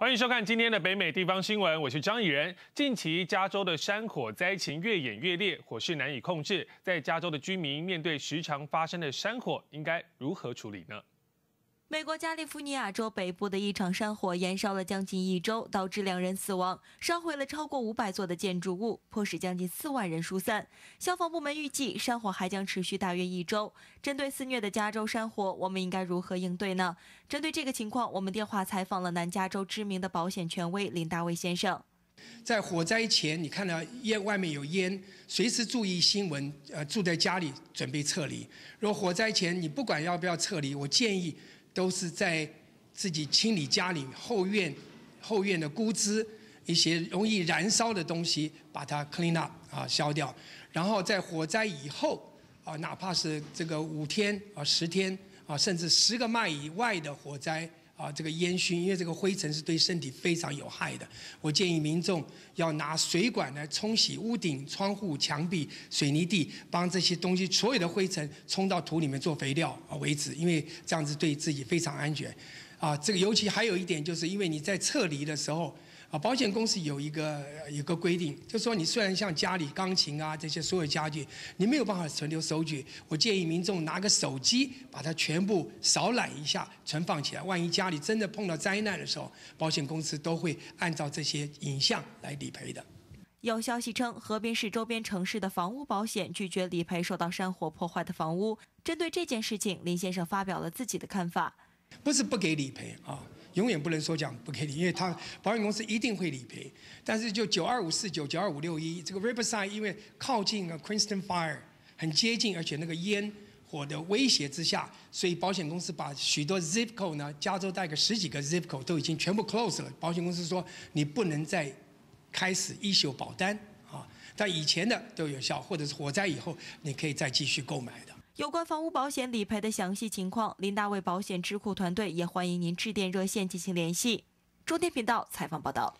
欢迎收看今天的北美地方新闻，我是张以仁。近期加州的山火灾情越演越烈，火势难以控制，在加州的居民面对时常发生的山火，应该如何处理呢？美国加利福尼亚州北部的一场山火燃烧了将近一周，导致两人死亡，烧毁了超过五百座的建筑物，迫使将近四万人疏散。消防部门预计山火还将持续大约一周。针对肆虐的加州山火，我们应该如何应对呢？针对这个情况，我们电话采访了南加州知名的保险权威林大卫先生。在火灾前，你看到烟外面有烟，随时注意新闻，呃，住在家里准备撤离。如果火灾前你不管要不要撤离，我建议。都是在自己清理家里后院、后院的枯枝，一些容易燃烧的东西，把它 clean up 啊，消掉。然后在火灾以后啊，哪怕是这个五天啊、十天啊，甚至十个迈以外的火灾。啊，这个烟熏，因为这个灰尘是对身体非常有害的。我建议民众要拿水管来冲洗屋顶、窗户、墙壁、水泥地，帮这些东西所有的灰尘冲到土里面做肥料啊为止，因为这样子对自己非常安全。啊，这个尤其还有一点，就是因为你在撤离的时候。啊，保险公司有一个有个规定，就说你虽然像家里钢琴啊这些所有家具，你没有办法存留收据。我建议民众拿个手机把它全部扫览一下，存放起来。万一家里真的碰到灾难的时候，保险公司都会按照这些影像来理赔的。有消息称，河滨市周边城市的房屋保险拒绝理赔受到山火破坏的房屋。针对这件事情，林先生发表了自己的看法。不是不给理赔啊，永远不能说讲不给理，因为他保险公司一定会理赔。但是就九二五四九九二五六一这个 r e r s i d e 因为靠近啊 Quinnston Fire 很接近，而且那个烟火的威胁之下，所以保险公司把许多 Zipco 呢加州带个十几个 Zipco 都已经全部 closed 了。保险公司说你不能再开始一宿保单啊，但以前的都有效，或者是火灾以后你可以再继续购买的。有关房屋保险理赔的详细情况，林大卫保险智库团队也欢迎您致电热线进行联系。中天频道采访报道。